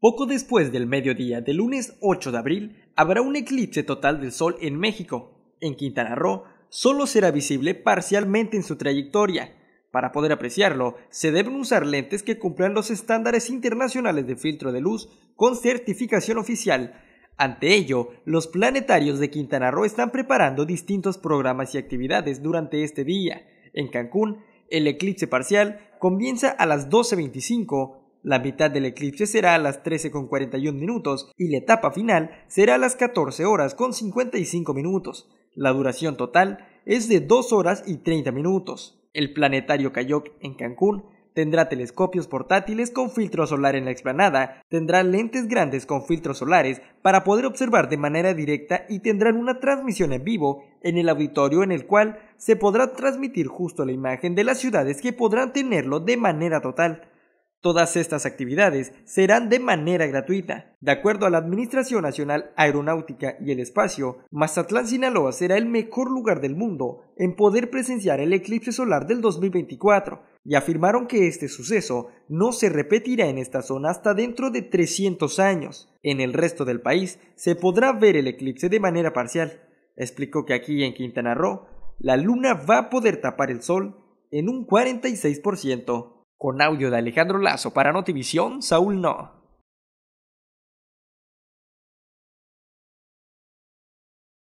Poco después del mediodía del lunes 8 de abril habrá un eclipse total del Sol en México. En Quintana Roo solo será visible parcialmente en su trayectoria. Para poder apreciarlo, se deben usar lentes que cumplan los estándares internacionales de filtro de luz con certificación oficial. Ante ello, los planetarios de Quintana Roo están preparando distintos programas y actividades durante este día. En Cancún, el eclipse parcial comienza a las 12.25, la mitad del eclipse será a las 13.41 minutos y la etapa final será a las 14 horas con 55 minutos. La duración total es de 2 horas y 30 minutos. El planetario Cayoc en Cancún tendrá telescopios portátiles con filtro solar en la explanada, tendrá lentes grandes con filtros solares para poder observar de manera directa y tendrán una transmisión en vivo en el auditorio en el cual se podrá transmitir justo la imagen de las ciudades que podrán tenerlo de manera total. Todas estas actividades serán de manera gratuita. De acuerdo a la Administración Nacional Aeronáutica y el Espacio, Mazatlán Sinaloa será el mejor lugar del mundo en poder presenciar el eclipse solar del 2024 y afirmaron que este suceso no se repetirá en esta zona hasta dentro de 300 años. En el resto del país se podrá ver el eclipse de manera parcial. Explicó que aquí en Quintana Roo, la luna va a poder tapar el sol en un 46%. Con audio de Alejandro Lazo para Notivisión, Saúl No.